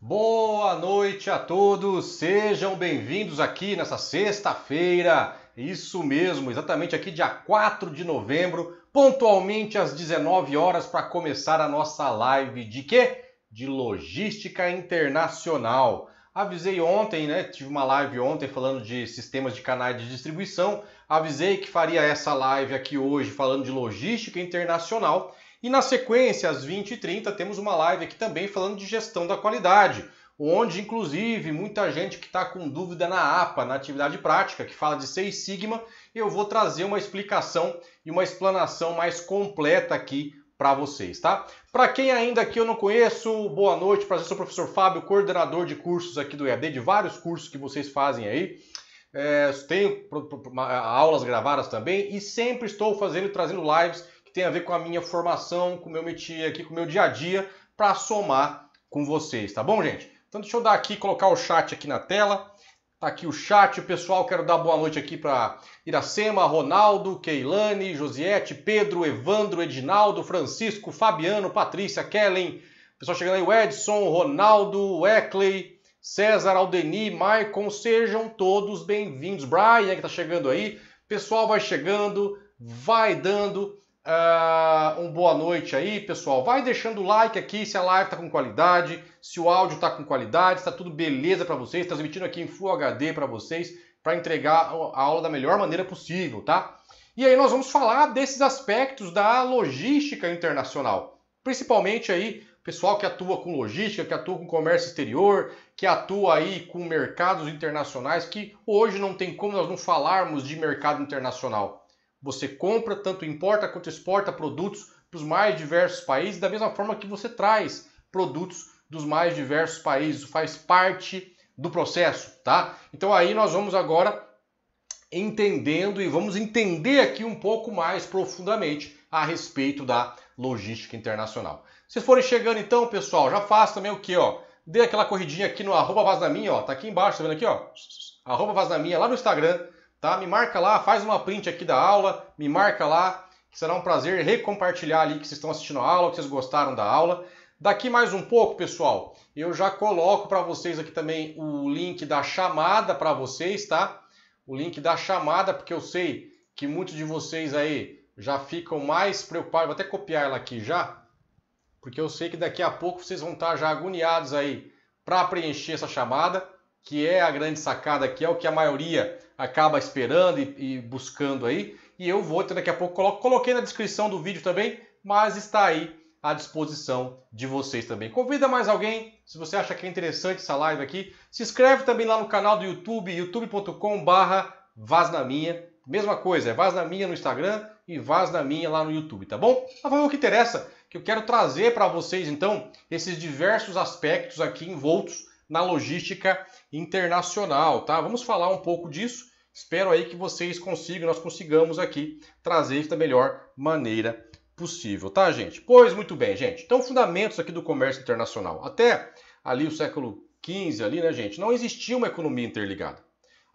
Boa noite a todos, sejam bem-vindos aqui nessa sexta-feira, isso mesmo, exatamente aqui dia 4 de novembro, pontualmente às 19 horas para começar a nossa live de quê? De logística internacional. Avisei ontem, né? Tive uma live ontem falando de sistemas de canais de distribuição Avisei que faria essa live aqui hoje falando de logística internacional. E na sequência, às 20h30, temos uma live aqui também falando de gestão da qualidade, onde, inclusive, muita gente que está com dúvida na APA, na atividade prática, que fala de Seis Sigma, eu vou trazer uma explicação e uma explanação mais completa aqui para vocês, tá? Para quem ainda aqui eu não conheço, boa noite, prazer, sou o professor Fábio, coordenador de cursos aqui do EAD, de vários cursos que vocês fazem aí. É, tenho aulas gravadas também e sempre estou fazendo e trazendo lives que tem a ver com a minha formação, com o meu métier aqui, com o meu dia a dia, para somar com vocês, tá bom, gente? Então deixa eu dar aqui, colocar o chat aqui na tela. Tá aqui o chat, o pessoal, quero dar boa noite aqui para Iracema, Ronaldo, Keilane, Josiette, Pedro, Evandro, Edinaldo, Francisco, Fabiano, Patrícia, Kellen, pessoal chegando aí, o Edson, Ronaldo, o Eckley, César, Aldeni, Maicon, sejam todos bem-vindos. Brian, que está chegando aí. Pessoal, vai chegando, vai dando uh, um boa noite aí, pessoal. Vai deixando o like aqui se a live está com qualidade, se o áudio está com qualidade, está tudo beleza para vocês. Transmitindo aqui em Full HD para vocês, para entregar a aula da melhor maneira possível, tá? E aí nós vamos falar desses aspectos da logística internacional, principalmente aí pessoal que atua com logística, que atua com comércio exterior, que atua aí com mercados internacionais, que hoje não tem como nós não falarmos de mercado internacional. Você compra, tanto importa quanto exporta produtos dos mais diversos países, da mesma forma que você traz produtos dos mais diversos países, faz parte do processo, tá? Então aí nós vamos agora entendendo e vamos entender aqui um pouco mais profundamente a respeito da logística internacional. Se forem chegando então, pessoal, já faça também o que, ó? Dê aquela corridinha aqui no arroba vaznaminha, ó, tá aqui embaixo, tá vendo aqui, ó? Arroba vaznaminha lá no Instagram, tá? Me marca lá, faz uma print aqui da aula, me marca lá, que será um prazer recompartilhar ali que vocês estão assistindo a aula, que vocês gostaram da aula. Daqui mais um pouco, pessoal, eu já coloco para vocês aqui também o link da chamada para vocês, tá? O link da chamada, porque eu sei que muitos de vocês aí já ficam mais preocupados. Vou até copiar ela aqui já, porque eu sei que daqui a pouco vocês vão estar já agoniados aí para preencher essa chamada, que é a grande sacada, que é o que a maioria acaba esperando e, e buscando aí. E eu vou, então, daqui a pouco coloquei na descrição do vídeo também, mas está aí à disposição de vocês também. Convida mais alguém, se você acha que é interessante essa live aqui, se inscreve também lá no canal do YouTube, youtube.com.br barra Vaz na Minha. Mesma coisa, é Vaz na Minha no Instagram e Vaz na Minha lá no YouTube, tá bom? Mas vamos o que interessa que eu quero trazer para vocês, então, esses diversos aspectos aqui envoltos na logística internacional, tá? Vamos falar um pouco disso. Espero aí que vocês consigam, nós consigamos aqui trazer isso da melhor maneira possível, tá, gente? Pois muito bem, gente. Então, fundamentos aqui do comércio internacional. Até ali o século XV, ali, né, gente, não existia uma economia interligada.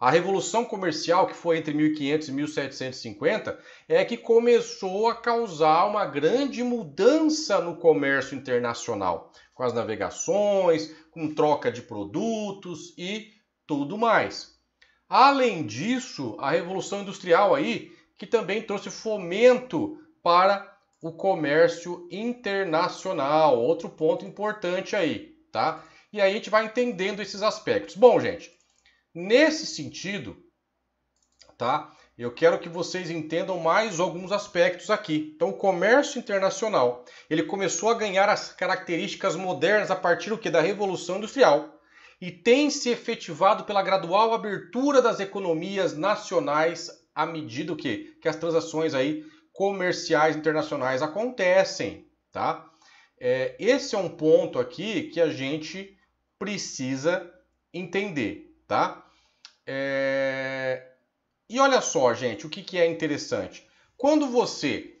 A revolução comercial que foi entre 1500 e 1750 é que começou a causar uma grande mudança no comércio internacional, com as navegações, com troca de produtos e tudo mais. Além disso, a revolução industrial aí que também trouxe fomento para o comércio internacional, outro ponto importante aí, tá? E aí a gente vai entendendo esses aspectos. Bom, gente, Nesse sentido, tá? Eu quero que vocês entendam mais alguns aspectos aqui. Então, o comércio internacional, ele começou a ganhar as características modernas a partir do que da Revolução Industrial e tem se efetivado pela gradual abertura das economias nacionais à medida que, que as transações aí comerciais internacionais acontecem, tá? É, esse é um ponto aqui que a gente precisa entender tá? É... E olha só, gente, o que, que é interessante. Quando você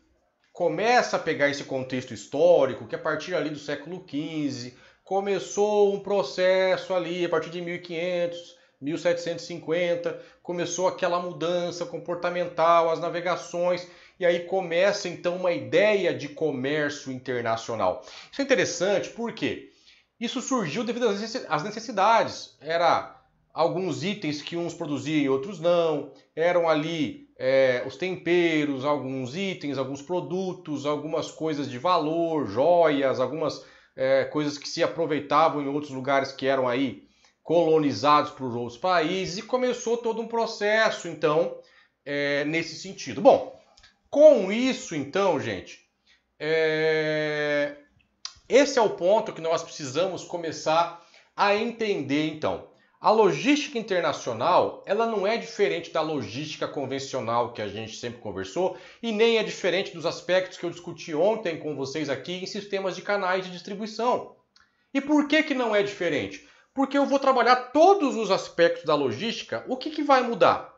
começa a pegar esse contexto histórico, que a partir ali do século XV começou um processo ali, a partir de 1500, 1750, começou aquela mudança comportamental, as navegações, e aí começa então uma ideia de comércio internacional. Isso é interessante porque isso surgiu devido às necessidades. Era alguns itens que uns produziam e outros não, eram ali é, os temperos, alguns itens, alguns produtos, algumas coisas de valor, joias, algumas é, coisas que se aproveitavam em outros lugares que eram aí colonizados por outros países e começou todo um processo, então, é, nesse sentido. Bom, com isso, então, gente, é... esse é o ponto que nós precisamos começar a entender, então. A logística internacional, ela não é diferente da logística convencional que a gente sempre conversou e nem é diferente dos aspectos que eu discuti ontem com vocês aqui em sistemas de canais de distribuição. E por que que não é diferente? Porque eu vou trabalhar todos os aspectos da logística. O que, que vai mudar?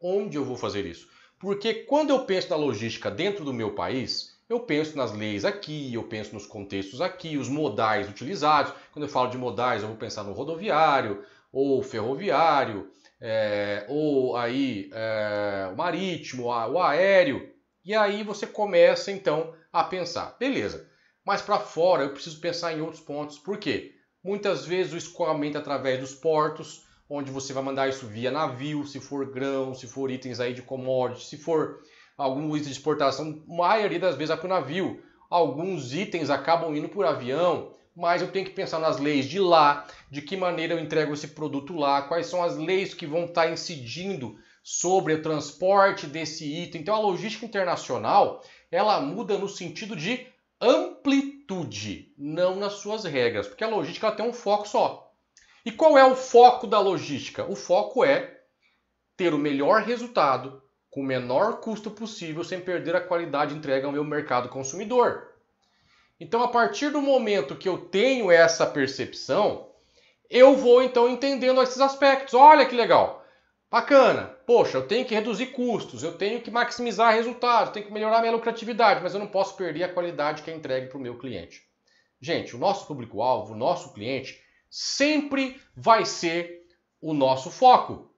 Onde eu vou fazer isso? Porque quando eu penso na logística dentro do meu país, eu penso nas leis aqui, eu penso nos contextos aqui, os modais utilizados. Quando eu falo de modais, eu vou pensar no rodoviário, ou ferroviário, é, ou aí é, o marítimo, o aéreo. E aí você começa então a pensar, beleza, mas para fora eu preciso pensar em outros pontos, por quê? Muitas vezes o escoamento através dos portos, onde você vai mandar isso via navio, se for grão, se for itens aí de commodities, se for algum item de exportação, a maioria das vezes é para o navio. Alguns itens acabam indo por avião, mas eu tenho que pensar nas leis de lá, de que maneira eu entrego esse produto lá, quais são as leis que vão estar tá incidindo sobre o transporte desse item. Então a logística internacional, ela muda no sentido de amplitude, não nas suas regras, porque a logística tem um foco só. E qual é o foco da logística? O foco é ter o melhor resultado com o menor custo possível sem perder a qualidade entrega ao meu mercado consumidor. Então, a partir do momento que eu tenho essa percepção, eu vou então entendendo esses aspectos. Olha que legal! Bacana! Poxa, eu tenho que reduzir custos, eu tenho que maximizar resultados, tenho que melhorar minha lucratividade, mas eu não posso perder a qualidade que é entregue para o meu cliente. Gente, o nosso público-alvo, o nosso cliente, sempre vai ser o nosso foco.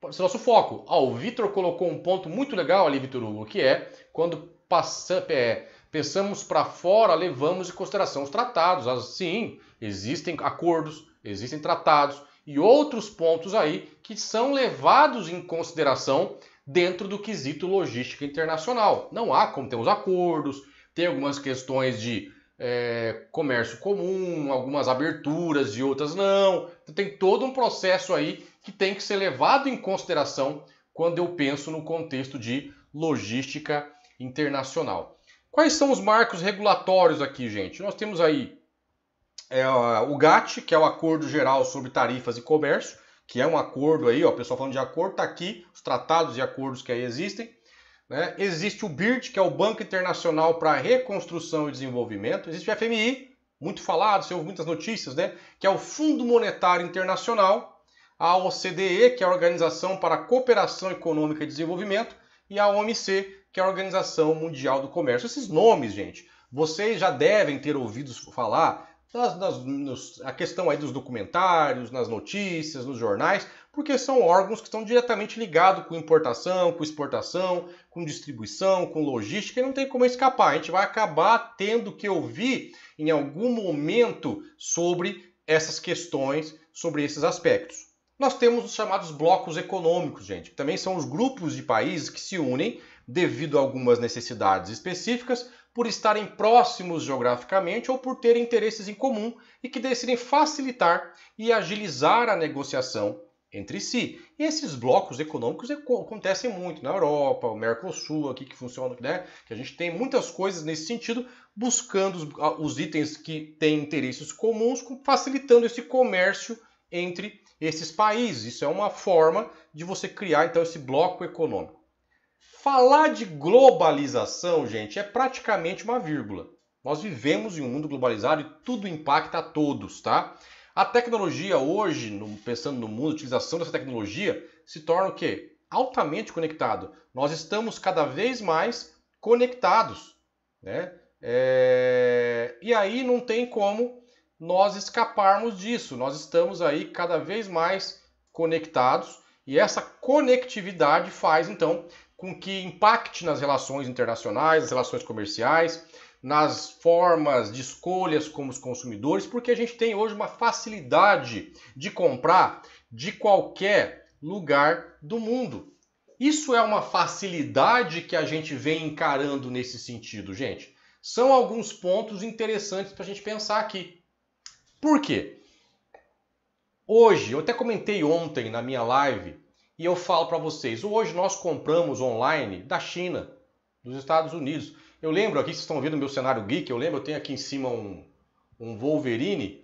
Pode ser é nosso foco. Ah, o Vitor colocou um ponto muito legal ali, Vitor Hugo, que é quando passa, é, Pensamos para fora, levamos em consideração os tratados. Ah, sim, existem acordos, existem tratados e outros pontos aí que são levados em consideração dentro do quesito logística internacional. Não há como temos acordos, tem algumas questões de é, comércio comum, algumas aberturas e outras não. Então, tem todo um processo aí que tem que ser levado em consideração quando eu penso no contexto de logística internacional. Quais são os marcos regulatórios aqui, gente? Nós temos aí é, o GATT, que é o Acordo Geral sobre Tarifas e Comércio, que é um acordo aí, ó, o pessoal falando de acordo, está aqui os tratados e acordos que aí existem. Né? Existe o BIRD, que é o Banco Internacional para Reconstrução e Desenvolvimento. Existe o FMI, muito falado, você ouve muitas notícias, né? Que é o Fundo Monetário Internacional. A OCDE, que é a Organização para a Cooperação Econômica e Desenvolvimento e a OMC, que é a Organização Mundial do Comércio. Esses nomes, gente, vocês já devem ter ouvido falar nas, nas nos, a questão aí dos documentários, nas notícias, nos jornais, porque são órgãos que estão diretamente ligados com importação, com exportação, com distribuição, com logística, e não tem como escapar. A gente vai acabar tendo que ouvir em algum momento sobre essas questões, sobre esses aspectos nós temos os chamados blocos econômicos, gente, que também são os grupos de países que se unem devido a algumas necessidades específicas, por estarem próximos geograficamente ou por terem interesses em comum e que decidem facilitar e agilizar a negociação entre si. E esses blocos econômicos acontecem muito na Europa, o Mercosul aqui que funciona, né? Que a gente tem muitas coisas nesse sentido, buscando os, os itens que têm interesses comuns, facilitando esse comércio entre esses países. Isso é uma forma de você criar então esse bloco econômico. Falar de globalização, gente, é praticamente uma vírgula. Nós vivemos em um mundo globalizado e tudo impacta a todos, tá? A tecnologia hoje, pensando no mundo, a utilização dessa tecnologia se torna o quê? Altamente conectado. Nós estamos cada vez mais conectados, né? É... E aí não tem como nós escaparmos disso. Nós estamos aí cada vez mais conectados e essa conectividade faz então com que impacte nas relações internacionais, nas relações comerciais, nas formas de escolhas como os consumidores, porque a gente tem hoje uma facilidade de comprar de qualquer lugar do mundo. Isso é uma facilidade que a gente vem encarando nesse sentido, gente. São alguns pontos interessantes para a gente pensar aqui. Por quê? Hoje, eu até comentei ontem na minha live e eu falo para vocês, hoje nós compramos online da China, dos Estados Unidos. Eu lembro aqui, vocês estão vendo meu cenário geek, eu lembro, eu tenho aqui em cima um, um Wolverine.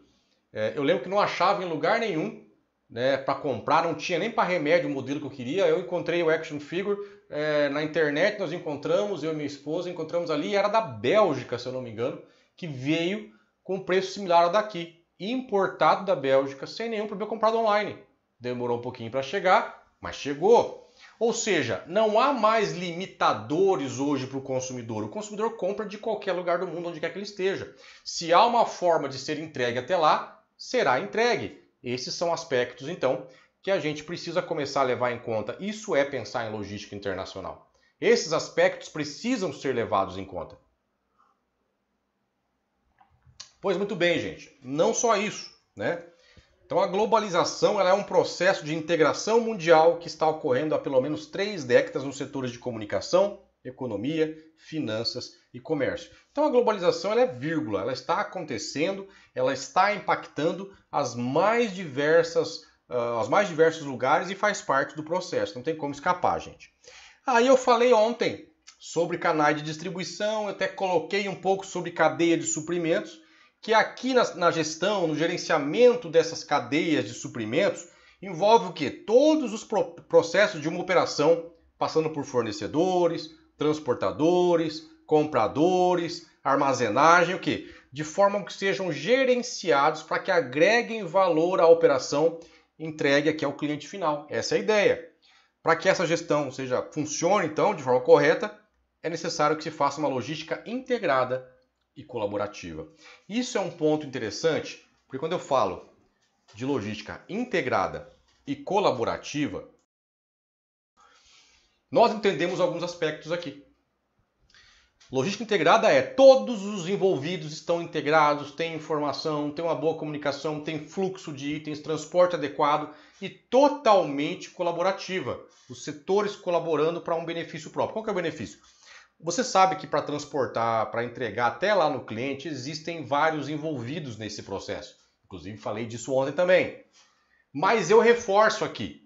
É, eu lembro que não achava em lugar nenhum né, para comprar, não tinha nem para remédio o modelo que eu queria. Eu encontrei o action figure é, na internet, nós encontramos, eu e minha esposa encontramos ali, era da Bélgica, se eu não me engano, que veio com preço similar ao daqui importado da Bélgica, sem nenhum problema, comprado online. Demorou um pouquinho para chegar, mas chegou. Ou seja, não há mais limitadores hoje para o consumidor. O consumidor compra de qualquer lugar do mundo, onde quer que ele esteja. Se há uma forma de ser entregue até lá, será entregue. Esses são aspectos, então, que a gente precisa começar a levar em conta. Isso é pensar em logística internacional. Esses aspectos precisam ser levados em conta. Pois muito bem, gente. Não só isso, né? Então a globalização é um processo de integração mundial que está ocorrendo há pelo menos três décadas nos setores de comunicação, economia, finanças e comércio. Então a globalização é vírgula, ela está acontecendo, ela está impactando as mais diversas, uh, os mais diversos lugares e faz parte do processo. Não tem como escapar, gente. Aí eu falei ontem sobre canais de distribuição, eu até coloquei um pouco sobre cadeia de suprimentos que aqui na, na gestão, no gerenciamento dessas cadeias de suprimentos, envolve o que? Todos os pro processos de uma operação, passando por fornecedores, transportadores, compradores, armazenagem, o que? De forma que sejam gerenciados para que agreguem valor à operação entregue aqui ao cliente final. Essa é a ideia. Para que essa gestão seja funcione então de forma correta, é necessário que se faça uma logística integrada e colaborativa. Isso é um ponto interessante, porque quando eu falo de logística integrada e colaborativa, nós entendemos alguns aspectos aqui. Logística integrada é todos os envolvidos estão integrados, tem informação, tem uma boa comunicação, tem fluxo de itens, transporte adequado e totalmente colaborativa. Os setores colaborando para um benefício próprio. Qual que é o benefício? Você sabe que para transportar, para entregar até lá no cliente, existem vários envolvidos nesse processo. Inclusive falei disso ontem também. Mas eu reforço aqui.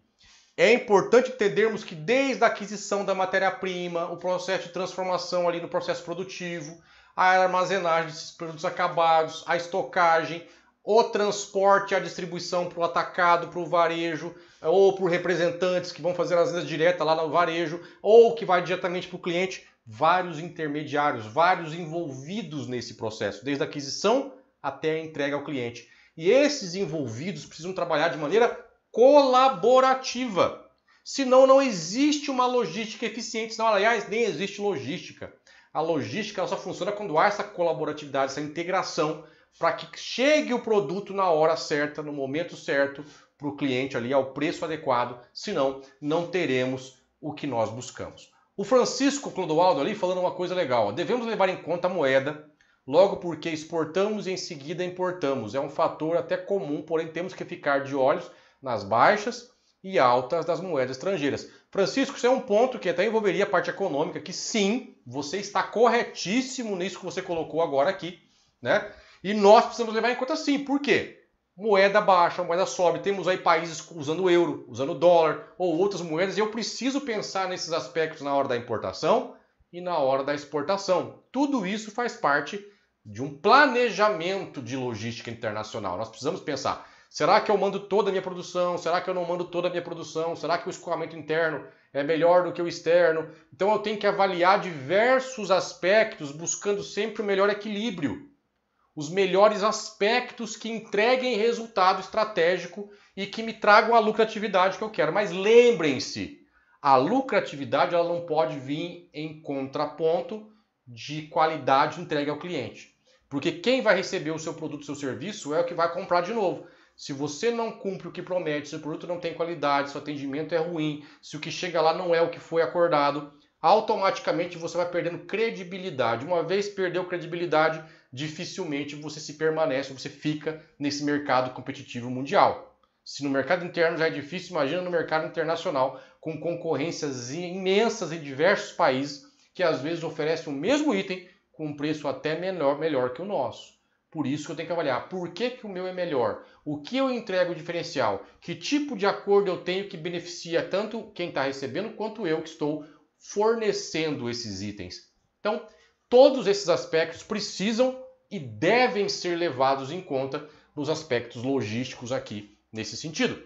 É importante entendermos que desde a aquisição da matéria-prima, o processo de transformação ali no processo produtivo, a armazenagem desses produtos acabados, a estocagem, o transporte, a distribuição para o atacado, para o varejo, eh, ou para representantes que vão fazer as vendas diretas lá no varejo, ou que vai diretamente para o cliente vários intermediários, vários envolvidos nesse processo, desde a aquisição até a entrega ao cliente. E esses envolvidos precisam trabalhar de maneira colaborativa. Senão não existe uma logística eficiente, senão, aliás, nem existe logística. A logística só funciona quando há essa colaboratividade, essa integração, para que chegue o produto na hora certa, no momento certo, para o cliente ali, ao preço adequado, senão não teremos o que nós buscamos. O Francisco Clodoaldo ali falando uma coisa legal. Devemos levar em conta a moeda, logo porque exportamos e em seguida importamos. É um fator até comum, porém temos que ficar de olhos nas baixas e altas das moedas estrangeiras. Francisco, isso é um ponto que até envolveria a parte econômica, que sim, você está corretíssimo nisso que você colocou agora aqui, né? E nós precisamos levar em conta sim. Por quê? moeda baixa, moeda sobe. Temos aí países usando euro, usando dólar ou outras moedas, e eu preciso pensar nesses aspectos na hora da importação e na hora da exportação. Tudo isso faz parte de um planejamento de logística internacional. Nós precisamos pensar: será que eu mando toda a minha produção? Será que eu não mando toda a minha produção? Será que o escoamento interno é melhor do que o externo? Então eu tenho que avaliar diversos aspectos, buscando sempre o melhor equilíbrio os melhores aspectos que entreguem resultado estratégico e que me tragam a lucratividade que eu quero. Mas lembrem-se, a lucratividade ela não pode vir em contraponto de qualidade entregue ao cliente. Porque quem vai receber o seu produto, o seu serviço, é o que vai comprar de novo. Se você não cumpre o que promete, seu produto não tem qualidade, seu atendimento é ruim, se o que chega lá não é o que foi acordado, automaticamente você vai perdendo credibilidade. Uma vez perdeu credibilidade, dificilmente você se permanece, você fica nesse mercado competitivo mundial. Se no mercado interno já é difícil, imagina no mercado internacional, com concorrências imensas em diversos países que às vezes oferecem o mesmo item com um preço até menor, melhor que o nosso. Por isso que eu tenho que avaliar por que, que o meu é melhor, o que eu entrego diferencial, que tipo de acordo eu tenho que beneficia tanto quem está recebendo quanto eu que estou fornecendo esses itens. Então, Todos esses aspectos precisam e devem ser levados em conta nos aspectos logísticos aqui nesse sentido.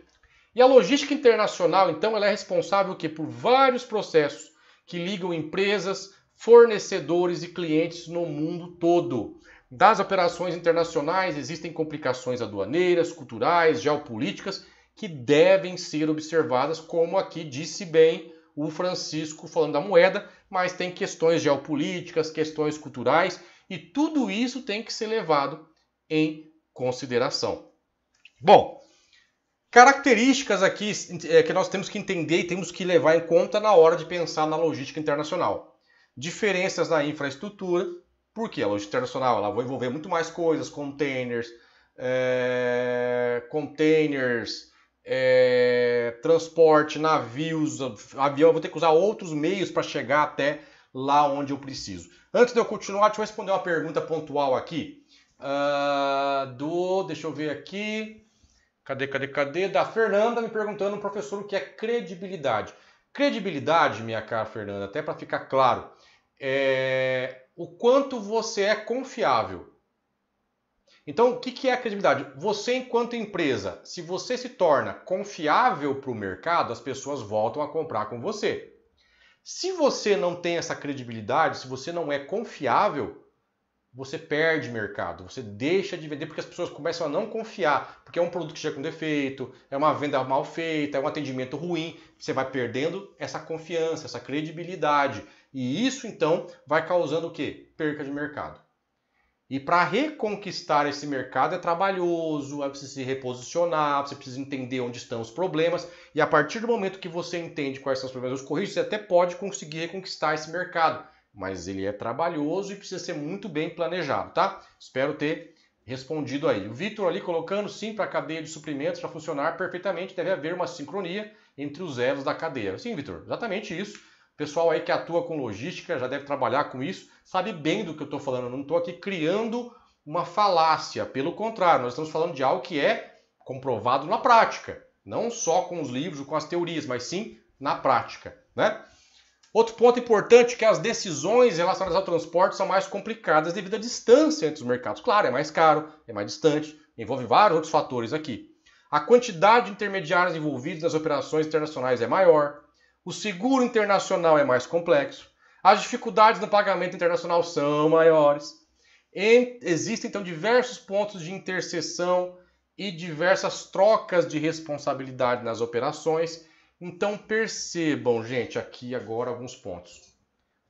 E a logística internacional, então, ela é responsável que por vários processos que ligam empresas, fornecedores e clientes no mundo todo. Das operações internacionais existem complicações aduaneiras, culturais, geopolíticas que devem ser observadas, como aqui disse bem o Francisco falando da moeda, mas tem questões geopolíticas, questões culturais e tudo isso tem que ser levado em consideração. Bom, características aqui é, que nós temos que entender e temos que levar em conta na hora de pensar na logística internacional. Diferenças na infraestrutura, porque a logística internacional ela vai envolver muito mais coisas, containers, é, containers, é, transporte, navios, avião, eu vou ter que usar outros meios para chegar até lá onde eu preciso. Antes de eu continuar, deixa eu responder uma pergunta pontual aqui. Uh, do, deixa eu ver aqui. Cadê, cadê, cadê? Da Fernanda me perguntando, professor, o que é credibilidade? Credibilidade, minha cara Fernanda, até para ficar claro, é o quanto você é confiável. Então, o que é a credibilidade? Você, enquanto empresa, se você se torna confiável para o mercado, as pessoas voltam a comprar com você. Se você não tem essa credibilidade, se você não é confiável, você perde mercado, você deixa de vender porque as pessoas começam a não confiar, porque é um produto que chega com defeito, é uma venda mal feita, é um atendimento ruim, você vai perdendo essa confiança, essa credibilidade. E isso então vai causando o quê? Perca de mercado. E para reconquistar esse mercado é trabalhoso, Você é precisa se reposicionar, você precisa entender onde estão os problemas. E a partir do momento que você entende quais são os problemas dos corridos, você até pode conseguir reconquistar esse mercado. Mas ele é trabalhoso e precisa ser muito bem planejado, tá? Espero ter respondido aí. O Vitor ali colocando sim para a cadeia de suprimentos para funcionar perfeitamente, deve haver uma sincronia entre os elos da cadeia. Sim, Vitor, exatamente isso. O pessoal aí que atua com logística já deve trabalhar com isso sabe bem do que eu estou falando. Eu não estou aqui criando uma falácia. Pelo contrário, nós estamos falando de algo que é comprovado na prática. Não só com os livros, com as teorias, mas sim na prática. Né? Outro ponto importante é que as decisões relacionadas ao transporte são mais complicadas devido à distância entre os mercados. Claro, é mais caro, é mais distante, envolve vários outros fatores aqui. A quantidade de intermediários envolvidos nas operações internacionais é maior. O seguro internacional é mais complexo. As dificuldades no pagamento internacional são maiores. Existem, então, diversos pontos de interseção e diversas trocas de responsabilidade nas operações. Então, percebam, gente, aqui agora alguns pontos.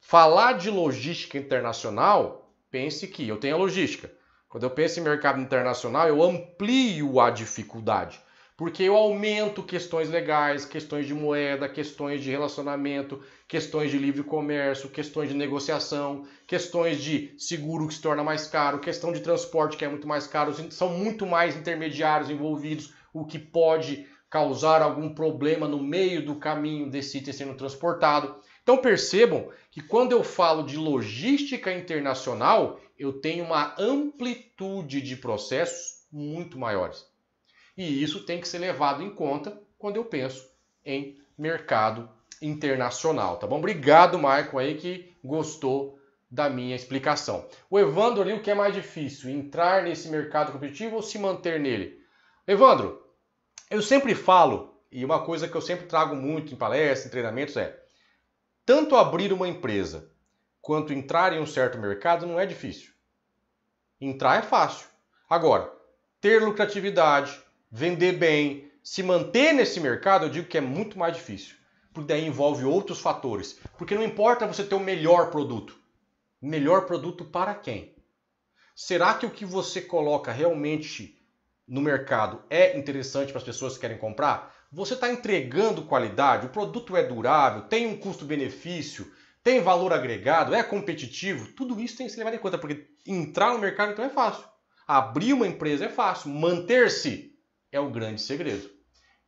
Falar de logística internacional, pense que eu tenho a logística. Quando eu penso em mercado internacional, eu amplio a dificuldade. Porque eu aumento questões legais, questões de moeda, questões de relacionamento, questões de livre comércio, questões de negociação, questões de seguro que se torna mais caro, questão de transporte que é muito mais caro, são muito mais intermediários envolvidos, o que pode causar algum problema no meio do caminho desse item sendo transportado. Então percebam que quando eu falo de logística internacional, eu tenho uma amplitude de processos muito maiores. E isso tem que ser levado em conta quando eu penso em mercado internacional, tá bom? Obrigado, Maicon, aí que gostou da minha explicação. O Evandro ali, o que é mais difícil, entrar nesse mercado competitivo ou se manter nele? Evandro, eu sempre falo, e uma coisa que eu sempre trago muito em palestras, em treinamentos é, tanto abrir uma empresa quanto entrar em um certo mercado não é difícil. Entrar é fácil. Agora, ter lucratividade, vender bem, se manter nesse mercado, eu digo que é muito mais difícil. Porque daí envolve outros fatores. Porque não importa você ter o melhor produto. Melhor produto para quem? Será que o que você coloca realmente no mercado é interessante para as pessoas que querem comprar? Você está entregando qualidade, o produto é durável, tem um custo-benefício, tem valor agregado, é competitivo, tudo isso tem que ser levado em conta, porque entrar no mercado então é fácil. Abrir uma empresa é fácil, manter-se é o grande segredo.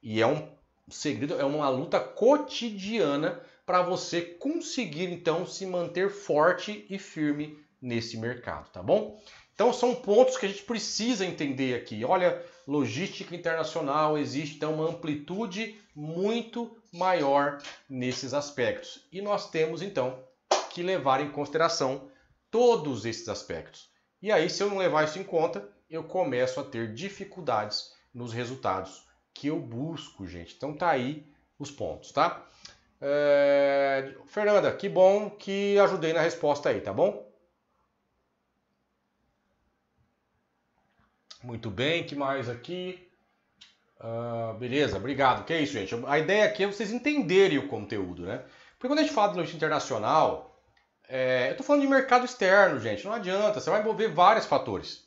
E é um segredo, é uma luta cotidiana para você conseguir então se manter forte e firme nesse mercado, tá bom? Então são pontos que a gente precisa entender aqui. Olha, logística internacional existe então uma amplitude muito maior nesses aspectos. E nós temos então que levar em consideração todos esses aspectos. E aí, se eu não levar isso em conta, eu começo a ter dificuldades nos resultados que eu busco, gente. Então tá aí os pontos, tá? É... Fernanda, que bom que ajudei na resposta aí, tá bom? Muito bem, que mais aqui? Uh, beleza, obrigado. Que é isso, gente. A ideia aqui é vocês entenderem o conteúdo, né? Porque quando a gente fala de noite internacional, é... eu tô falando de mercado externo, gente. Não adianta, você vai envolver vários fatores.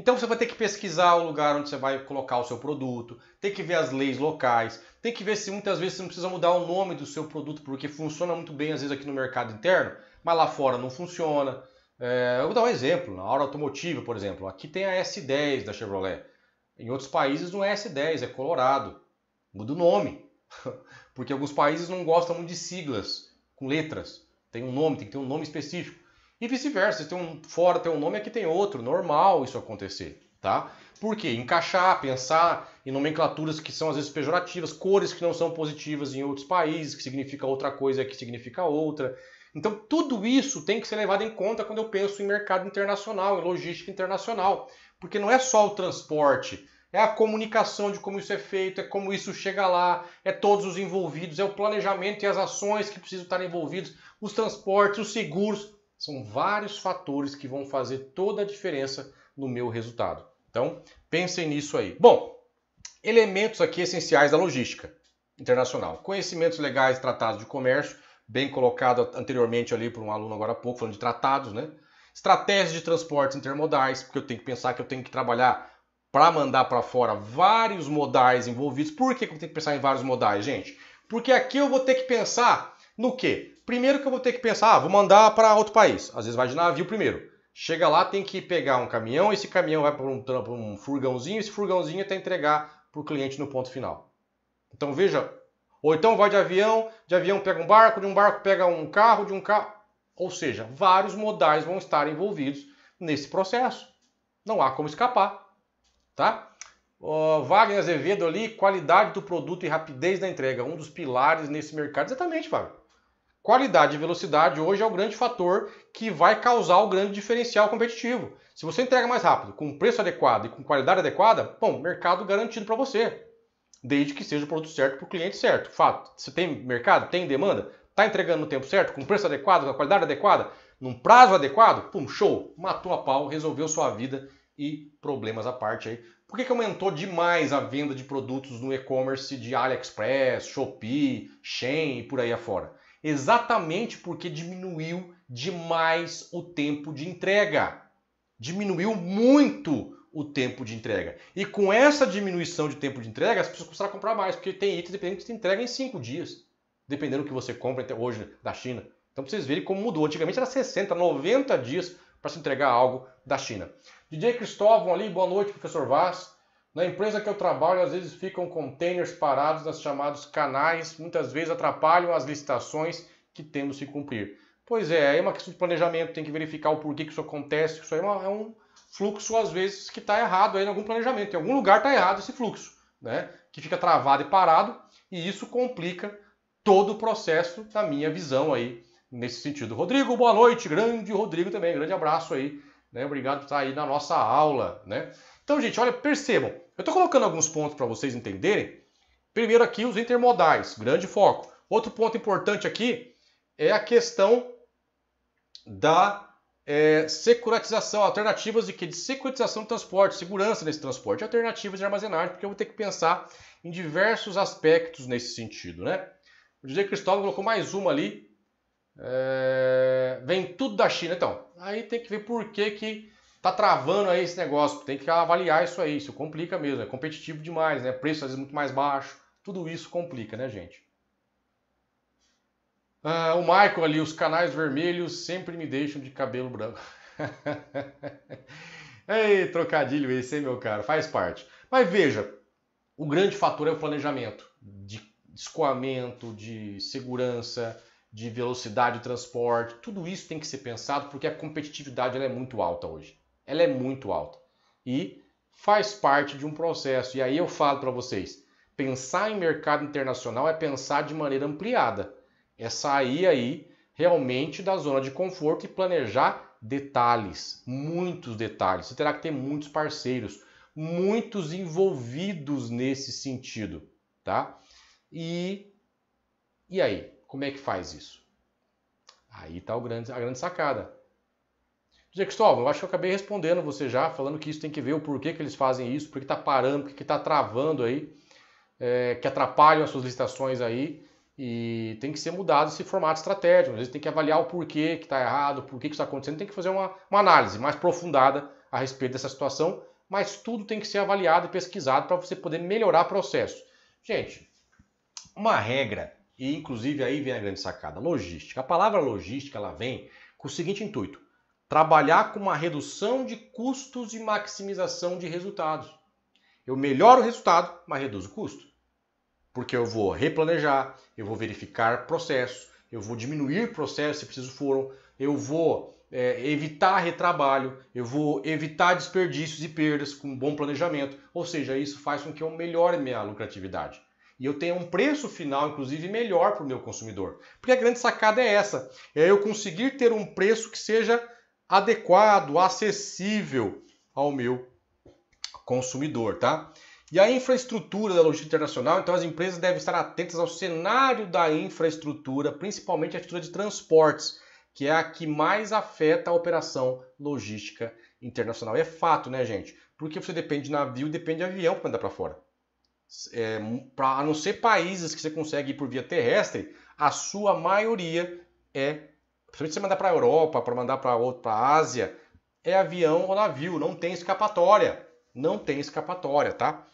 Então você vai ter que pesquisar o lugar onde você vai colocar o seu produto, tem que ver as leis locais, tem que ver se muitas vezes você não precisa mudar o nome do seu produto, porque funciona muito bem às vezes aqui no mercado interno, mas lá fora não funciona. É, eu vou dar um exemplo, na hora automotiva, por exemplo, aqui tem a S10 da Chevrolet. Em outros países não é S10, é Colorado. Muda o nome. porque alguns países não gostam muito de siglas com letras. Tem um nome, tem que ter um nome específico. E vice-versa, tem um fora tem um nome, aqui tem outro, normal isso acontecer, tá? Por quê? Encaixar, pensar em nomenclaturas que são às vezes pejorativas, cores que não são positivas em outros países, que significa outra coisa que significa outra. Então, tudo isso tem que ser levado em conta quando eu penso em mercado internacional, em logística internacional, porque não é só o transporte, é a comunicação de como isso é feito, é como isso chega lá, é todos os envolvidos, é o planejamento e as ações que precisam estar envolvidos, os transportes, os seguros, são vários fatores que vão fazer toda a diferença no meu resultado. Então, pensem nisso aí. Bom, elementos aqui essenciais da logística internacional. Conhecimentos legais, tratados de comércio, bem colocado anteriormente ali por um aluno agora há pouco, falando de tratados, né? Estratégias de transportes intermodais, porque eu tenho que pensar que eu tenho que trabalhar para mandar para fora vários modais envolvidos. Por que eu tenho que pensar em vários modais, gente? Porque aqui eu vou ter que pensar no quê? Primeiro que eu vou ter que pensar, ah, vou mandar para outro país. Às vezes vai de navio primeiro. Chega lá, tem que pegar um caminhão, esse caminhão vai para um, um furgãozinho, esse furgãozinho até entregar para o cliente no ponto final. Então veja, ou então vai de avião, de avião pega um barco, de um barco pega um carro, de um carro. Ou seja, vários modais vão estar envolvidos nesse processo. Não há como escapar. Tá? O Wagner Azevedo ali, qualidade do produto e rapidez da entrega, um dos pilares nesse mercado. Exatamente, Wagner. Qualidade e velocidade hoje é o grande fator que vai causar o grande diferencial competitivo. Se você entrega mais rápido, com preço adequado e com qualidade adequada, bom, mercado garantido para você. Desde que seja o produto certo para o cliente certo. Fato. Você tem mercado? Tem demanda? Está entregando no tempo certo? Com preço adequado? Com qualidade adequada? Num prazo adequado? Pum, show! Matou a pau, resolveu sua vida e problemas à parte aí. Por que, que aumentou demais a venda de produtos no e-commerce de AliExpress, Shopee, Shein e por aí afora? Exatamente porque diminuiu demais o tempo de entrega. Diminuiu muito o tempo de entrega. E com essa diminuição de tempo de entrega, as pessoas começaram a comprar mais, porque tem itens dependendo que entrega em 5 dias, dependendo do que você compra hoje né, da China. Então vocês verem como mudou. Antigamente era 60, 90 dias para se entregar algo da China. DJ Cristóvão ali, boa noite, professor Vaz. Na empresa que eu trabalho, às vezes ficam containers parados nas chamados canais, muitas vezes atrapalham as licitações que temos que cumprir. Pois é, é uma questão de planejamento, tem que verificar o porquê que isso acontece. Isso aí é, uma, é um fluxo, às vezes, que está errado aí em algum planejamento. Em algum lugar está errado esse fluxo, né? Que fica travado e parado, e isso complica todo o processo, na minha visão aí, nesse sentido. Rodrigo, boa noite. Grande Rodrigo também, grande abraço aí né? Obrigado por estar aí na nossa aula, né? Então, gente, olha, percebam. Eu estou colocando alguns pontos para vocês entenderem. Primeiro aqui, os intermodais, grande foco. Outro ponto importante aqui é a questão da é, securatização, alternativas de que? De securatização do transporte, segurança nesse transporte, alternativas de armazenagem, porque eu vou ter que pensar em diversos aspectos nesse sentido, né? O José Cristóvão colocou mais uma ali. É... Vem tudo da China, então. Aí tem que ver por que que tá travando aí esse negócio. Tem que avaliar isso aí, isso complica mesmo. É competitivo demais, né? Preço às vezes muito mais baixo. Tudo isso complica, né, gente? Ah, o Michael ali, os canais vermelhos sempre me deixam de cabelo branco. Ei, trocadilho esse, hein, meu cara? Faz parte. Mas veja, o grande fator é o planejamento de escoamento, de segurança, de velocidade de transporte, tudo isso tem que ser pensado porque a competitividade é muito alta hoje. Ela é muito alta. E faz parte de um processo. E aí eu falo para vocês, pensar em mercado internacional é pensar de maneira ampliada. É sair aí realmente da zona de conforto e planejar detalhes, muitos detalhes. Você terá que ter muitos parceiros, muitos envolvidos nesse sentido, tá? E e aí, como é que faz isso? Aí está grande, a grande sacada. Dizer, Cristóvão, eu acho que eu acabei respondendo você já, falando que isso tem que ver o porquê que eles fazem isso, porque está parando, porque está travando aí, é, que atrapalham as suas licitações aí, e tem que ser mudado esse formato estratégico. Às vezes tem que avaliar o porquê que está errado, porquê que está acontecendo, tem que fazer uma, uma análise mais profundada a respeito dessa situação, mas tudo tem que ser avaliado e pesquisado para você poder melhorar o processo. Gente, uma regra e inclusive aí vem a grande sacada, logística. A palavra logística ela vem com o seguinte intuito: trabalhar com uma redução de custos e maximização de resultados. Eu melhoro o resultado, mas reduzo o custo. Porque eu vou replanejar, eu vou verificar processos, eu vou diminuir processos se preciso foram, eu vou é, evitar retrabalho, eu vou evitar desperdícios e perdas com um bom planejamento. Ou seja, isso faz com que eu melhore minha lucratividade e eu tenha um preço final, inclusive, melhor para o meu consumidor. Porque a grande sacada é essa: é eu conseguir ter um preço que seja adequado, acessível ao meu consumidor, tá? E a infraestrutura da logística internacional, então as empresas devem estar atentas ao cenário da infraestrutura, principalmente a estrutura de transportes, que é a que mais afeta a operação logística internacional. E é fato, né, gente? Porque você depende de navio, depende de avião para andar para fora é, pra, a não ser países que você consegue ir por via terrestre, a sua maioria é, principalmente você mandar para a Europa, para mandar para a Ásia, é avião ou navio, não tem escapatória. Não tem escapatória, tá?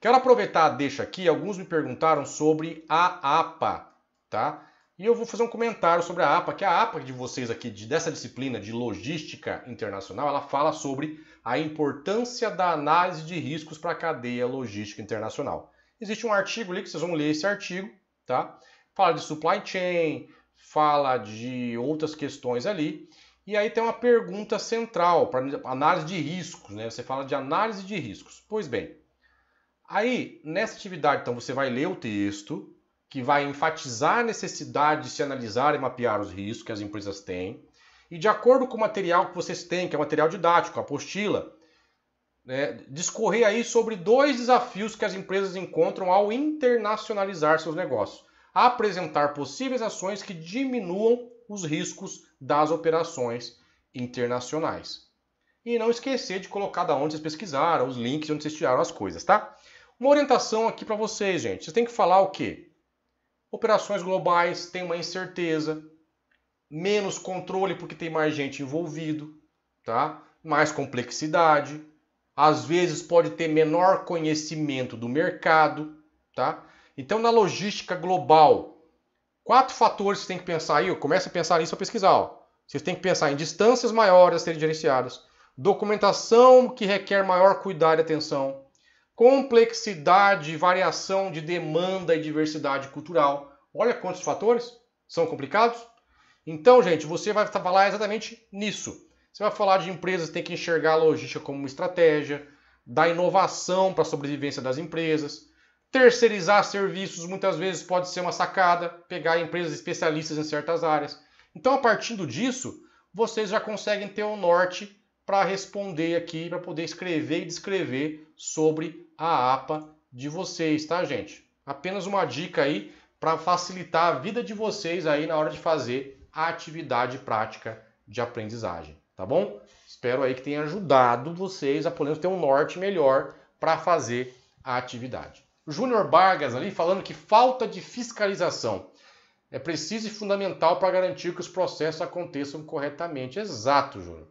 Quero aproveitar, deixa aqui, alguns me perguntaram sobre a APA, tá? E eu vou fazer um comentário sobre a APA, que é a APA de vocês aqui, de, dessa disciplina de logística internacional, ela fala sobre a importância da análise de riscos para a cadeia logística internacional. Existe um artigo ali que vocês vão ler esse artigo, tá? Fala de supply chain, fala de outras questões ali. E aí tem uma pergunta central para análise de riscos, né? Você fala de análise de riscos. Pois bem, aí nessa atividade, então você vai ler o texto que vai enfatizar a necessidade de se analisar e mapear os riscos que as empresas têm. E de acordo com o material que vocês têm, que é o material didático, a apostila, né, discorrer aí sobre dois desafios que as empresas encontram ao internacionalizar seus negócios. Apresentar possíveis ações que diminuam os riscos das operações internacionais. E não esquecer de colocar da onde vocês pesquisaram, os links onde vocês tiraram as coisas, tá? Uma orientação aqui para vocês, gente. Vocês têm que falar o quê? Operações globais têm uma incerteza, menos controle porque tem mais gente envolvido, tá? Mais complexidade, às vezes pode ter menor conhecimento do mercado, tá? Então na logística global, quatro fatores que você tem que pensar aí, começa a pensar nisso a pesquisar, ó. Vocês têm que pensar em distâncias maiores a serem gerenciadas, documentação que requer maior cuidado e atenção, complexidade, variação de demanda e diversidade cultural. Olha quantos fatores são complicados. Então, gente, você vai falar exatamente nisso. Você vai falar de empresas que têm que enxergar a logística como uma estratégia, da inovação para a sobrevivência das empresas. Terceirizar serviços muitas vezes pode ser uma sacada, pegar empresas especialistas em certas áreas. Então, a partir disso, vocês já conseguem ter o um norte para responder aqui, para poder escrever e descrever sobre a APA de vocês, tá, gente? Apenas uma dica aí para facilitar a vida de vocês aí na hora de fazer a atividade prática de aprendizagem, tá bom? Espero aí que tenha ajudado vocês a poder ter um norte melhor para fazer a atividade. Júnior Vargas ali falando que falta de fiscalização é preciso e fundamental para garantir que os processos aconteçam corretamente. Exato, Júnior.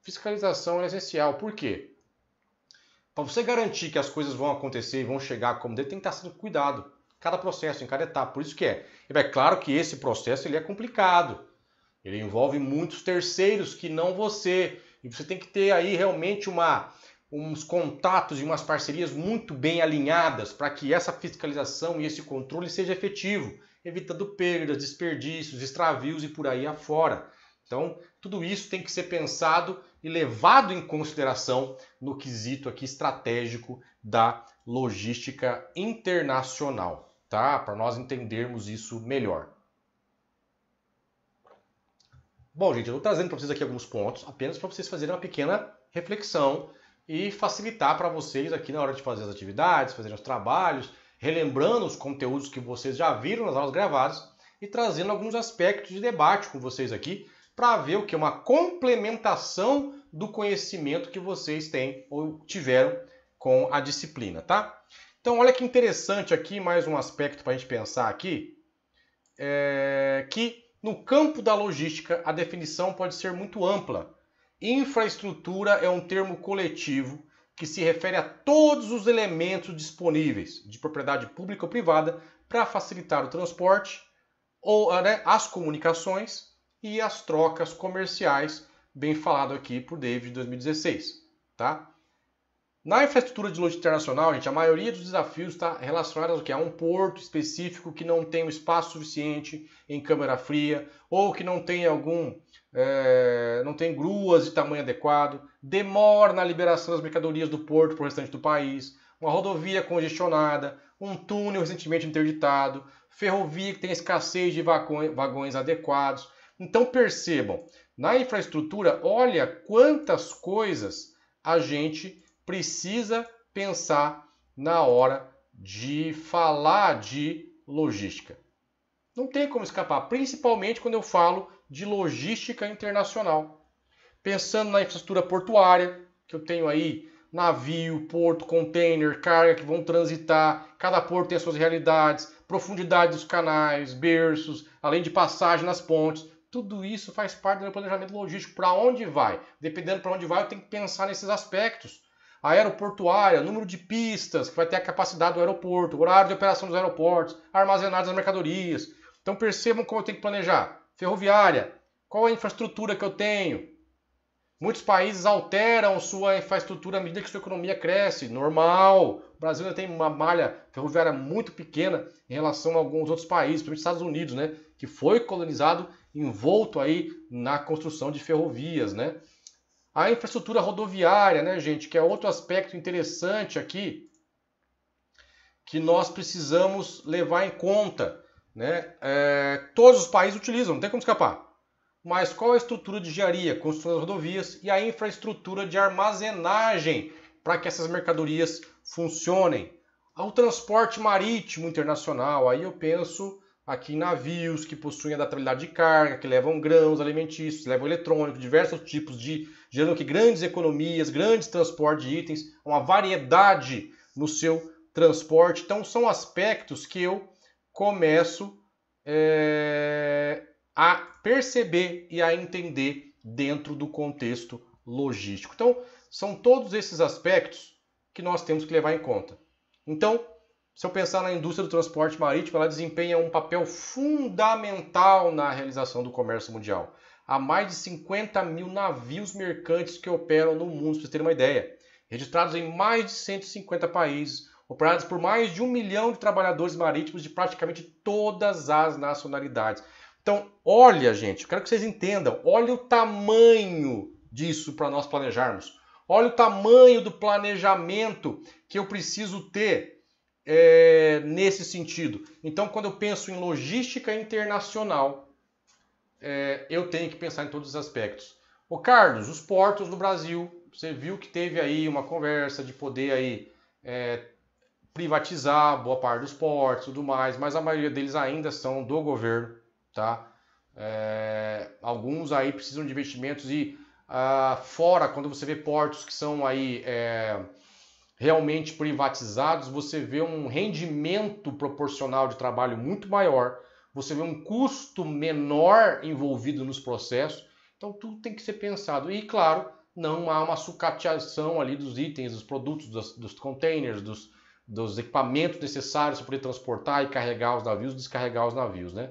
Fiscalização é essencial. Por quê? Para você garantir que as coisas vão acontecer e vão chegar como deve, tem que estar tá sendo cuidado. Cada processo, em cada etapa. Por isso que é. É claro que esse processo ele é complicado. Ele envolve muitos terceiros que não você. E você tem que ter aí realmente uma, uns contatos e umas parcerias muito bem alinhadas para que essa fiscalização e esse controle seja efetivo, evitando perdas, desperdícios, extravios e por aí afora. Então, tudo isso tem que ser pensado e levado em consideração no quesito aqui estratégico da logística internacional, tá? Para nós entendermos isso melhor. Bom, gente, eu estou trazendo para vocês aqui alguns pontos, apenas para vocês fazerem uma pequena reflexão e facilitar para vocês aqui na hora de fazer as atividades, fazer os trabalhos, relembrando os conteúdos que vocês já viram nas aulas gravadas e trazendo alguns aspectos de debate com vocês aqui para ver o que é uma complementação do conhecimento que vocês têm ou tiveram com a disciplina, tá? Então, olha que interessante aqui, mais um aspecto para a gente pensar aqui, é que no campo da logística, a definição pode ser muito ampla. Infraestrutura é um termo coletivo que se refere a todos os elementos disponíveis, de propriedade pública ou privada, para facilitar o transporte, ou ah, né, as comunicações e as trocas comerciais, bem falado aqui por David de 2016. Tá? Na infraestrutura de logística internacional, gente, a maioria dos desafios está relacionada ao que? A um porto específico que não tem o espaço suficiente em câmera fria ou que não tem algum é, não tem gruas de tamanho adequado, demora na liberação das mercadorias do porto para o restante do país, uma rodovia congestionada, um túnel recentemente interditado, ferrovia que tem escassez de vagões adequados. Então percebam, na infraestrutura, olha quantas coisas a gente precisa pensar na hora de falar de logística. Não tem como escapar, principalmente quando eu falo de logística internacional. Pensando na infraestrutura portuária, que eu tenho aí navio, porto, container, carga que vão transitar, cada porto tem as suas realidades, profundidade dos canais, berços, além de passagem nas pontes. Tudo isso faz parte do meu planejamento logístico. Para onde vai? Dependendo para onde vai, eu tenho que pensar nesses aspectos aeroportuária, número de pistas, que vai ter a capacidade do aeroporto, horário de operação dos aeroportos, armazenadas das mercadorias. Então percebam como eu tenho que planejar. Ferroviária, qual a infraestrutura que eu tenho? Muitos países alteram sua infraestrutura à medida que sua economia cresce, normal. O Brasil ainda tem uma malha ferroviária muito pequena em relação a alguns outros países, principalmente Estados Unidos, né? Que foi colonizado, envolto aí na construção de ferrovias, né? A infraestrutura rodoviária, né, gente, que é outro aspecto interessante aqui que nós precisamos levar em conta. Né? É, todos os países utilizam, não tem como escapar. Mas qual a estrutura de engenharia, construção das rodovias e a infraestrutura de armazenagem para que essas mercadorias funcionem? Ao transporte marítimo internacional, aí eu penso aqui em navios que possuem adaptabilidade de carga, que levam grãos alimentícios, levam eletrônicos, diversos tipos de, gerando aqui grandes economias, grandes transportes de itens, uma variedade no seu transporte. Então são aspectos que eu começo é, a perceber e a entender dentro do contexto logístico. Então são todos esses aspectos que nós temos que levar em conta. Então, se eu pensar na indústria do transporte marítimo, ela desempenha um papel fundamental na realização do comércio mundial. Há mais de 50 mil navios mercantes que operam no mundo, para vocês terem uma ideia. Registrados em mais de 150 países, operados por mais de um milhão de trabalhadores marítimos de praticamente todas as nacionalidades. Então, olha, gente, eu quero que vocês entendam, olha o tamanho disso para nós planejarmos. Olha o tamanho do planejamento que eu preciso ter é, nesse sentido. Então, quando eu penso em logística internacional, é, eu tenho que pensar em todos os aspectos. O Carlos, os portos do Brasil, você viu que teve aí uma conversa de poder aí é, privatizar boa parte dos portos, tudo mais, mas a maioria deles ainda são do governo, tá? É, alguns aí precisam de investimentos e ah, fora quando você vê portos que são aí é, realmente privatizados, você vê um rendimento proporcional de trabalho muito maior, você vê um custo menor envolvido nos processos. Então tudo tem que ser pensado. E claro, não há uma sucateação ali dos itens, dos produtos, dos, dos containers, dos, dos equipamentos necessários para poder transportar e carregar os navios, descarregar os navios, né?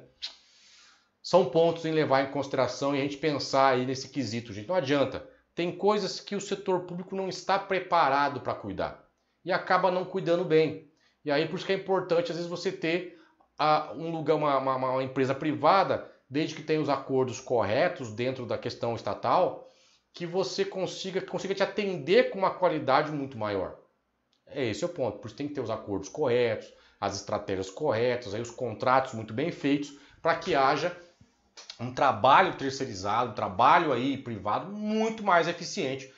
São pontos em levar em consideração e a gente pensar aí nesse quesito, gente. Não adianta. Tem coisas que o setor público não está preparado para cuidar e acaba não cuidando bem. E aí, por isso que é importante, às vezes, você ter a, ah, um lugar, uma, uma, uma empresa privada, desde que tenha os acordos corretos dentro da questão estatal, que você consiga, consiga te atender com uma qualidade muito maior. É esse é o ponto. Por isso tem que ter os acordos corretos, as estratégias corretas, aí os contratos muito bem feitos, para que haja um trabalho terceirizado, um trabalho aí privado muito mais eficiente.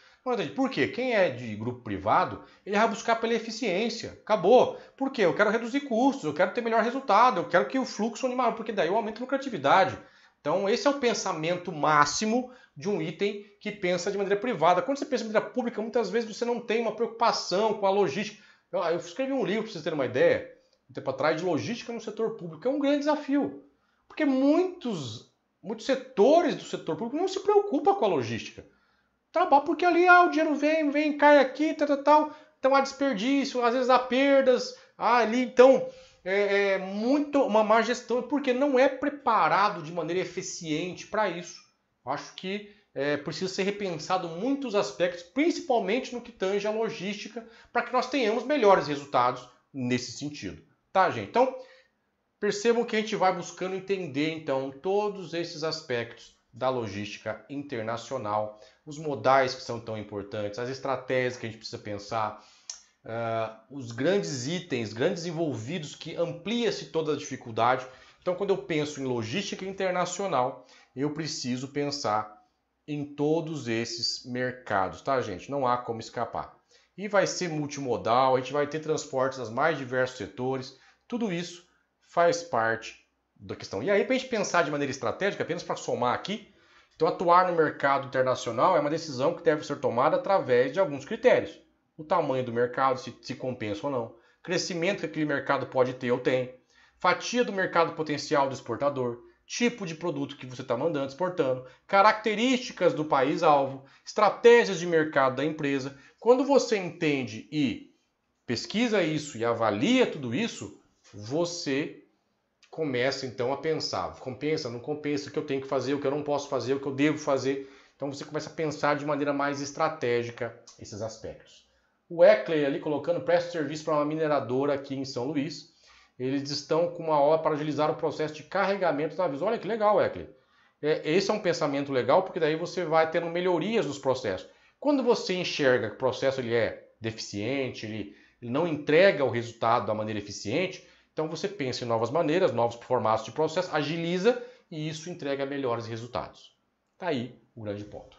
Por quê? Quem é de grupo privado, ele vai buscar pela eficiência. Acabou. Por quê? Eu quero reduzir custos, eu quero ter melhor resultado, eu quero que o fluxo animal, porque daí eu aumento a lucratividade. Então, esse é o pensamento máximo de um item que pensa de maneira privada. Quando você pensa de maneira pública, muitas vezes você não tem uma preocupação com a logística. Eu, eu escrevi um livro para vocês terem uma ideia, um tempo atrás, de logística no setor público. É um grande desafio. Porque muitos muitos setores do setor público não se preocupa com a logística. Trabalha tá porque ali ah, o dinheiro vem, vem, cai aqui, tal, tal, tal. Então há desperdício, às vezes há perdas. Ah, ali então é, é muito uma má gestão, porque não é preparado de maneira eficiente para isso. Acho que é, precisa ser repensado muitos aspectos, principalmente no que tange à logística, para que nós tenhamos melhores resultados nesse sentido. Tá, gente? Então, Percebam que a gente vai buscando entender então todos esses aspectos da logística internacional, os modais que são tão importantes, as estratégias que a gente precisa pensar, uh, os grandes itens, grandes envolvidos que amplia-se toda a dificuldade. Então, quando eu penso em logística internacional, eu preciso pensar em todos esses mercados, tá, gente? Não há como escapar. E vai ser multimodal, a gente vai ter transportes das mais diversos setores, tudo isso faz parte da questão. E aí, para a gente pensar de maneira estratégica, apenas para somar aqui, então atuar no mercado internacional é uma decisão que deve ser tomada através de alguns critérios. O tamanho do mercado, se, se compensa ou não. Crescimento que aquele mercado pode ter ou tem. Fatia do mercado potencial do exportador tipo de produto que você está mandando, exportando, características do país-alvo, estratégias de mercado da empresa. Quando você entende e pesquisa isso e avalia tudo isso, você começa então a pensar, compensa, não compensa, o que eu tenho que fazer, o que eu não posso fazer, o que eu devo fazer. Então você começa a pensar de maneira mais estratégica esses aspectos. O Eckler ali colocando presta serviço para uma mineradora aqui em São Luís. Eles estão com uma obra para agilizar o processo de carregamento da visão. Olha que legal, Eckler. É, esse é um pensamento legal porque daí você vai tendo melhorias nos processos. Quando você enxerga que o processo ele é deficiente, ele, ele não entrega o resultado da maneira eficiente, então você pensa em novas maneiras, novos formatos de processo, agiliza e isso entrega melhores resultados. Tá aí o grande ponto.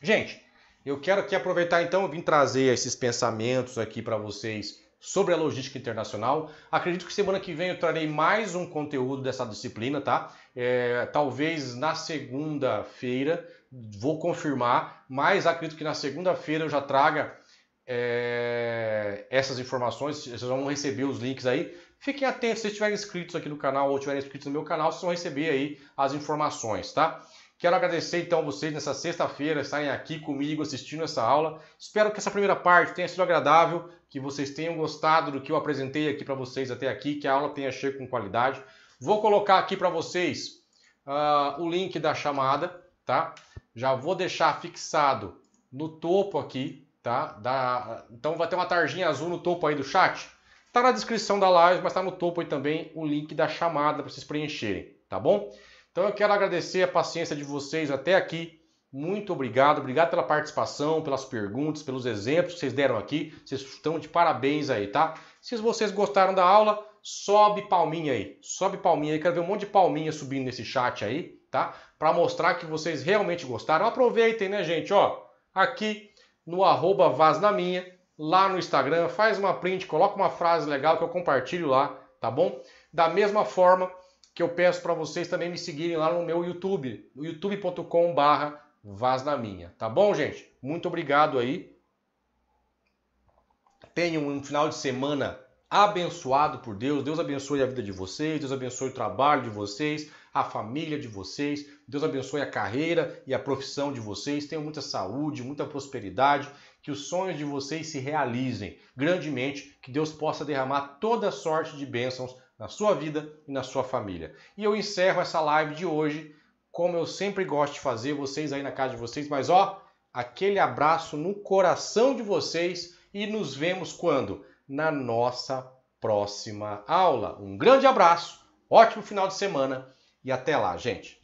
Gente, eu quero aqui aproveitar então, eu vim trazer esses pensamentos aqui para vocês sobre a logística internacional. Acredito que semana que vem eu trarei mais um conteúdo dessa disciplina, tá? É, talvez na segunda-feira, vou confirmar, mas acredito que na segunda-feira eu já traga é, essas informações. Vocês vão receber os links aí Fiquem atentos, se estiverem inscritos aqui no canal ou estiverem inscritos no meu canal, vocês vão receber aí as informações, tá? Quero agradecer então a vocês nessa sexta-feira estarem aqui comigo assistindo essa aula. Espero que essa primeira parte tenha sido agradável, que vocês tenham gostado do que eu apresentei aqui para vocês até aqui, que a aula tenha cheio com qualidade. Vou colocar aqui para vocês uh, o link da chamada, tá? Já vou deixar fixado no topo aqui, tá? Da... Então vai ter uma tarjinha azul no topo aí do chat. Está na descrição da live, mas está no topo aí também o link da chamada para vocês preencherem, tá bom? Então eu quero agradecer a paciência de vocês até aqui. Muito obrigado, obrigado pela participação, pelas perguntas, pelos exemplos que vocês deram aqui. Vocês estão de parabéns aí, tá? Se vocês gostaram da aula, sobe palminha aí, sobe palminha aí. Quero ver um monte de palminha subindo nesse chat aí, tá? Para mostrar que vocês realmente gostaram. Aproveitem, né, gente? Ó, aqui no arroba Vaz na Minha, lá no Instagram, faz uma print, coloca uma frase legal que eu compartilho lá, tá bom? Da mesma forma que eu peço para vocês também me seguirem lá no meu YouTube, no youtube.com.br Vaz na Minha, tá bom, gente? Muito obrigado aí. Tenham um final de semana abençoado por Deus. Deus abençoe a vida de vocês, Deus abençoe o trabalho de vocês, a família de vocês, Deus abençoe a carreira e a profissão de vocês. Tenham muita saúde, muita prosperidade que os sonhos de vocês se realizem grandemente, que Deus possa derramar toda sorte de bênçãos na sua vida e na sua família. E eu encerro essa live de hoje, como eu sempre gosto de fazer, vocês aí na casa de vocês, mas ó, aquele abraço no coração de vocês e nos vemos quando? Na nossa próxima aula. Um grande abraço, ótimo final de semana e até lá, gente.